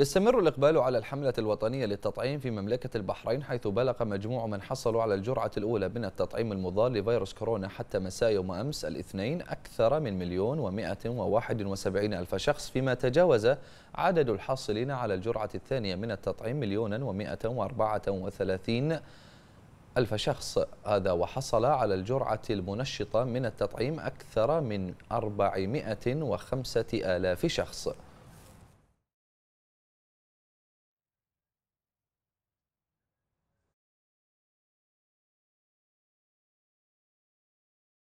يستمر الإقبال على الحملة الوطنية للتطعيم في مملكة البحرين حيث بلغ مجموع من حصلوا على الجرعة الأولى من التطعيم المضاد لفيروس كورونا حتى مساء يوم أمس الاثنين أكثر من مليون ومائة وواحد وسبعين ألف شخص فيما تجاوز عدد الحاصلين على الجرعة الثانية من التطعيم مليونا ومائة وأربعة وثلاثين ألف شخص هذا وحصل على الجرعة المنشطة من التطعيم أكثر من أربعمائة وخمسة آلاف شخص